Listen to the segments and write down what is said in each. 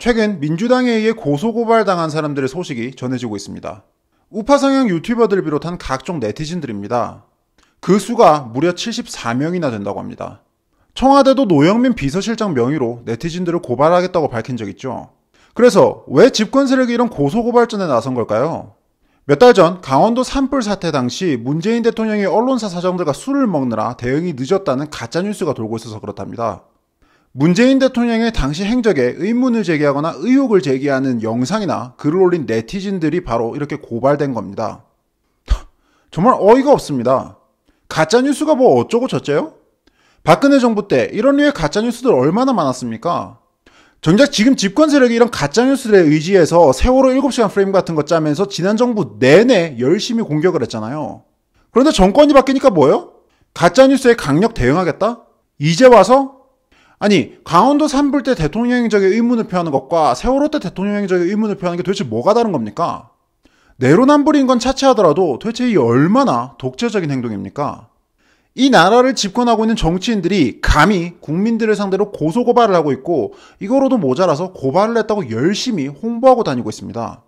최근 민주당에 의해 고소고발당한 사람들의 소식이 전해지고 있습니다. 우파 성향 유튜버들을 비롯한 각종 네티즌들입니다. 그 수가 무려 74명이나 된다고 합니다. 청와대도 노영민 비서실장 명의로 네티즌들을 고발하겠다고 밝힌 적 있죠. 그래서 왜 집권 세력이 이런 고소고발전에 나선 걸까요? 몇 달 전 강원도 산불 사태 당시 문재인 대통령이 언론사 사장들과 술을 먹느라 대응이 늦었다는 가짜뉴스가 돌고 있어서 그렇답니다. 문재인 대통령의 당시 행적에 의문을 제기하거나 의혹을 제기하는 영상이나 글을 올린 네티즌들이 바로 이렇게 고발된 겁니다. 정말 어이가 없습니다. 가짜뉴스가 뭐 어쩌고 저쩌요? 박근혜 정부 때 이런 류의 가짜뉴스들 얼마나 많았습니까? 정작 지금 집권 세력이 이런 가짜뉴스들에 의지해서 세월호 7시간 프레임 같은 거 짜면서 지난 정부 내내 열심히 공격을 했잖아요. 그런데 정권이 바뀌니까 뭐예요? 가짜뉴스에 강력 대응하겠다? 이제 와서 아니 강원도 산불 때 대통령행적의 의문을 표하는 것과 세월호 때 대통령행적의 의문을 표하는 게 도대체 뭐가 다른 겁니까? 내로남불인 건 차치하더라도 도대체 이 얼마나 독재적인 행동입니까? 이 나라를 집권하고 있는 정치인들이 감히 국민들을 상대로 고소고발을 하고 있고 이거로도 모자라서 고발을 했다고 열심히 홍보하고 다니고 있습니다.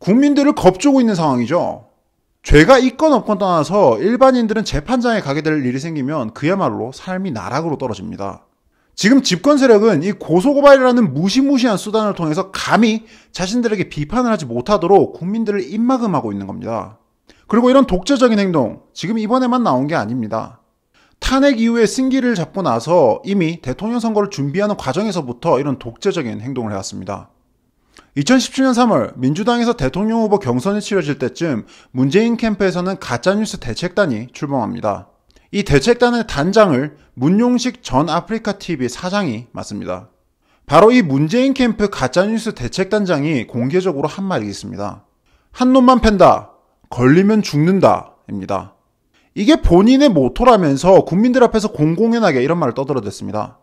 국민들을 겁주고 있는 상황이죠. 죄가 있건 없건 떠나서 일반인들은 재판장에 가게 될 일이 생기면 그야말로 삶이 나락으로 떨어집니다. 지금 집권 세력은 이 고소고발이라는 무시무시한 수단을 통해서 감히 자신들에게 비판을 하지 못하도록 국민들을 입막음하고 있는 겁니다. 그리고 이런 독재적인 행동, 지금 이번에만 나온 게 아닙니다. 탄핵 이후에 승기를 잡고 나서 이미 대통령 선거를 준비하는 과정에서부터 이런 독재적인 행동을 해왔습니다. 2017년 3월 민주당에서 대통령 후보 경선이 치러질 때쯤 문재인 캠프에서는 가짜뉴스 대책단이 출범합니다. 이 대책단의 단장을 문용식 전 아프리카 TV 사장이 맞습니다 바로 이 문재인 캠프 가짜뉴스 대책단장이 공개적으로 한 말이 있습니다. 한 놈만 팬다. 걸리면 죽는다. 입니다. 이게 본인의 모토라면서 국민들 앞에서 공공연하게 이런 말을 떠들어댔습니다.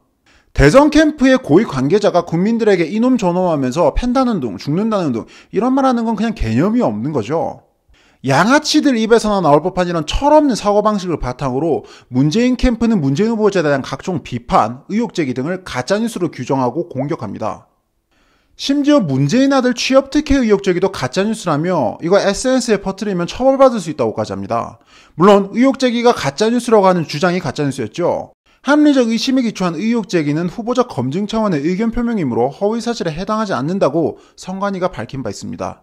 대전 캠프의 고위 관계자가 국민들에게 이놈 저놈 하면서 팬다는 둥, 죽는다는 둥, 이런 말 하는 건 그냥 개념이 없는 거죠. 양아치들 입에서나 나올 법한 이런 철없는 사고방식을 바탕으로 문재인 캠프는 문재인 후보자에 대한 각종 비판, 의혹 제기 등을 가짜뉴스로 규정하고 공격합니다. 심지어 문재인 아들 취업 특혜 의혹 제기도 가짜뉴스라며 이거 SNS에 퍼뜨리면 처벌받을 수 있다고까지 합니다. 물론 의혹 제기가 가짜뉴스라고 하는 주장이 가짜뉴스였죠. 합리적 의심에 기초한 의혹 제기는 후보자 검증 차원의 의견 표명이므로 허위 사실에 해당하지 않는다고 선관위가 밝힌 바 있습니다.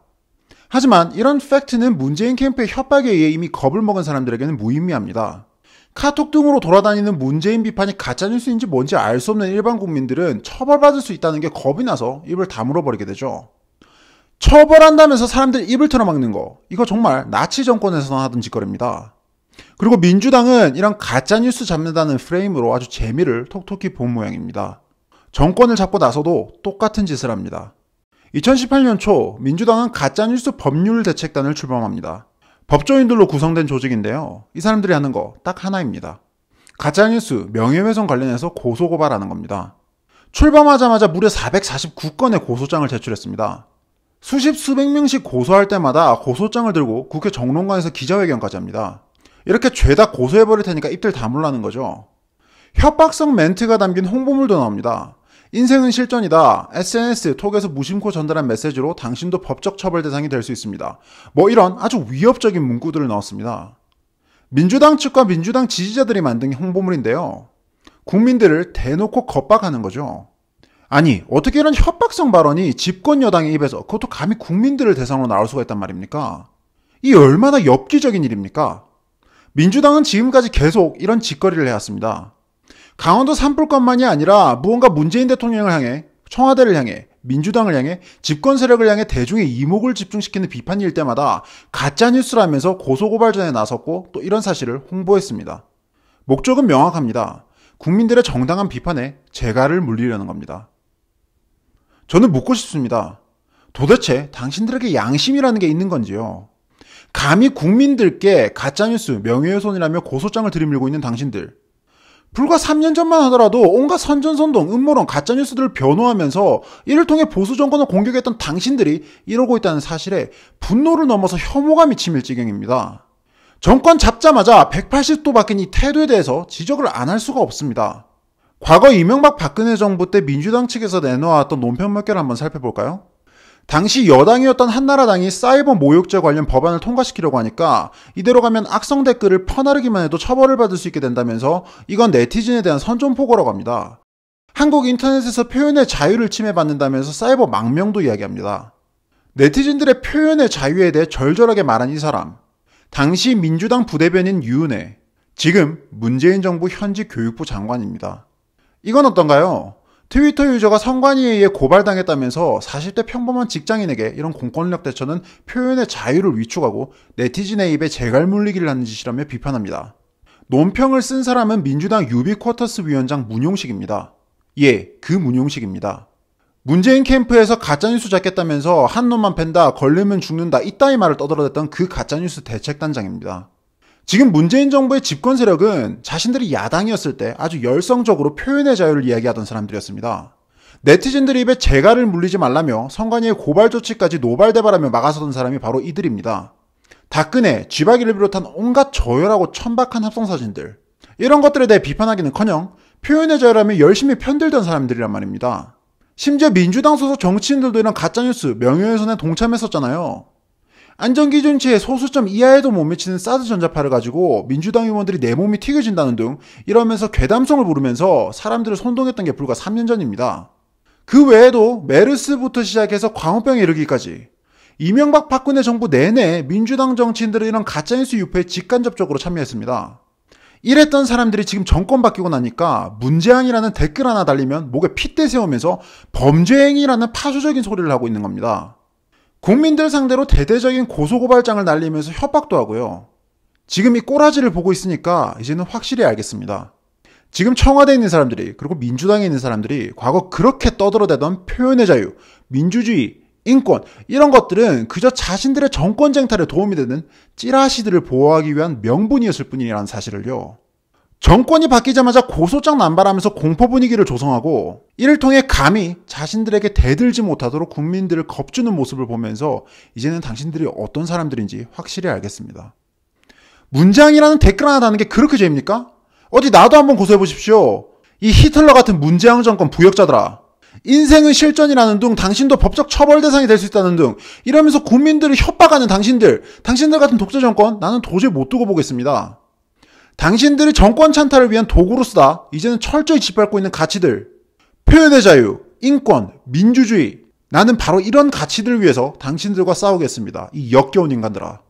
하지만 이런 팩트는 문재인 캠프의 협박에 의해 이미 겁을 먹은 사람들에게는 무의미합니다. 카톡 등으로 돌아다니는 문재인 비판이 가짜뉴스인지 뭔지 알 수 없는 일반 국민들은 처벌받을 수 있다는 게 겁이 나서 입을 다물어 버리게 되죠. 처벌한다면서 사람들 입을 틀어막는 거. 이거 정말 나치 정권에서나 하던 짓거리입니다. 그리고 민주당은 이런 가짜뉴스 잡는다는 프레임으로 아주 재미를 톡톡히 본 모양입니다. 정권을 잡고 나서도 똑같은 짓을 합니다. 2018년 초 민주당은 가짜뉴스 법률 대책단을 출범합니다. 법조인들로 구성된 조직인데요. 이 사람들이 하는 거 딱 하나입니다. 가짜뉴스 명예훼손 관련해서 고소고발하는 겁니다. 출범하자마자 무려 449건의 고소장을 제출했습니다. 수십 수백 명씩 고소할 때마다 고소장을 들고 국회 정론관에서 기자회견까지 합니다. 이렇게 죄다 고소해버릴 테니까 입들 다물라는 거죠. 협박성 멘트가 담긴 홍보물도 나옵니다. 인생은 실전이다. SNS, 톡에서 무심코 전달한 메시지로 당신도 법적 처벌 대상이 될 수 있습니다. 뭐 이런 아주 위협적인 문구들을 넣었습니다. 민주당 측과 민주당 지지자들이 만든 홍보물인데요. 국민들을 대놓고 겁박하는 거죠. 아니, 어떻게 이런 협박성 발언이 집권 여당의 입에서 그것도 감히 국민들을 대상으로 나올 수가 있단 말입니까? 이 얼마나 엽기적인 일입니까? 민주당은 지금까지 계속 이런 짓거리를 해왔습니다. 강원도 산불권만이 아니라 무언가 문재인 대통령을 향해 청와대를 향해 민주당을 향해 집권 세력을 향해 대중의 이목을 집중시키는 비판일 때마다 가짜뉴스라면서 고소고발전에 나섰고 또 이런 사실을 홍보했습니다. 목적은 명확합니다. 국민들의 정당한 비판에 재갈을 물리려는 겁니다. 저는 묻고 싶습니다. 도대체 당신들에게 양심이라는 게 있는 건지요? 감히 국민들께 가짜뉴스, 명예훼손이라며 고소장을 들이밀고 있는 당신들. 불과 3년 전만 하더라도 온갖 선전선동, 음모론, 가짜뉴스들을 변호하면서 이를 통해 보수 정권을 공격했던 당신들이 이러고 있다는 사실에 분노를 넘어서 혐오감이 치밀 지경입니다. 정권 잡자마자 180도 바뀐 이 태도에 대해서 지적을 안 할 수가 없습니다. 과거 이명박 박근혜 정부 때 민주당 측에서 내놓았던 논평 몇 개를 한번 살펴볼까요? 당시 여당이었던 한나라당이 사이버 모욕죄 관련 법안을 통과시키려고 하니까 이대로 가면 악성 댓글을 퍼나르기만 해도 처벌을 받을 수 있게 된다면서 이건 네티즌에 대한 선전포고라고 합니다. 한국 인터넷에서 표현의 자유를 침해받는다면서 사이버 망명도 이야기합니다. 네티즌들의 표현의 자유에 대해 절절하게 말한 이 사람. 당시 민주당 부대변인 유은혜. 지금 문재인 정부 현지 교육부 장관입니다. 이건 어떤가요? 트위터 유저가 선관위에 의해 고발당했다면서 40대 평범한 직장인에게 이런 공권력 대처는 표현의 자유를 위축하고 네티즌의 입에 재갈 물리기를 하는 짓이라며 비판합니다. 논평을 쓴 사람은 민주당 유비 쿼터스 위원장 문용식입니다. 예, 그 문용식입니다. 문재인 캠프에서 가짜뉴스 잡겠다면서 한 놈만 팬다, 걸리면 죽는다, 이따위 말을 떠들어댔던 그 가짜뉴스 대책단장입니다. 지금 문재인 정부의 집권 세력은 자신들이 야당이었을 때 아주 열성적으로 표현의 자유를 이야기하던 사람들이었습니다. 네티즌들 입에 재갈을 물리지 말라며 선관위의 고발 조치까지 노발대발하며 막아서던 사람이 바로 이들입니다. 다근혜 쥐박이를 비롯한 온갖 저열하고 천박한 합성사진들 이런 것들에 대해 비판하기는커녕 표현의 자유라며 열심히 편들던 사람들이란 말입니다. 심지어 민주당 소속 정치인들도 이런 가짜뉴스 명예훼손에 동참했었잖아요. 안전기준치의 소수점 이하에도 못 미치는 사드 전자파를 가지고 민주당 의원들이 내 몸이 튀겨진다는 등 이러면서 괴담성을 부르면서 사람들을 선동했던 게 불과 3년 전입니다. 그 외에도 메르스부터 시작해서 광우병에 이르기까지 이명박 박근혜 정부 내내 민주당 정치인들은 이런 가짜뉴스 유포에 직간접적으로 참여했습니다. 이랬던 사람들이 지금 정권 바뀌고 나니까 문재앙이라는 댓글 하나 달리면 목에 핏대 세우면서 범죄행위라는 파수적인 소리를 하고 있는 겁니다. 국민들 상대로 대대적인 고소고발장을 날리면서 협박도 하고요. 지금 이 꼬라지를 보고 있으니까 이제는 확실히 알겠습니다. 지금 청와대에 있는 사람들이 그리고 민주당에 있는 사람들이 과거 그렇게 떠들어대던 표현의 자유, 민주주의, 인권 이런 것들은 그저 자신들의 정권 쟁탈에 도움이 되는 찌라시들을 보호하기 위한 명분이었을 뿐이라는 사실을요. 정권이 바뀌자마자 고소장 난발하면서 공포 분위기를 조성하고 이를 통해 감히 자신들에게 대들지 못하도록 국민들을 겁주는 모습을 보면서 이제는 당신들이 어떤 사람들인지 확실히 알겠습니다. 문장이라는 댓글 하나 다는 게 그렇게 죄입니까? 어디 나도 한번 고소해 보십시오. 이 히틀러 같은 문재양 정권 부역자들아. 인생은 실전이라는 등 당신도 법적 처벌 대상이 될 수 있다는 등 이러면서 국민들을 협박하는 당신들 당신들 같은 독재 정권 나는 도저히 못 두고 보겠습니다. 당신들이 정권 찬탈을 위한 도구로 쓰다 이제는 철저히 짓밟고 있는 가치들 표현의 자유, 인권, 민주주의 나는 바로 이런 가치들을 위해서 당신들과 싸우겠습니다. 이 역겨운 인간들아.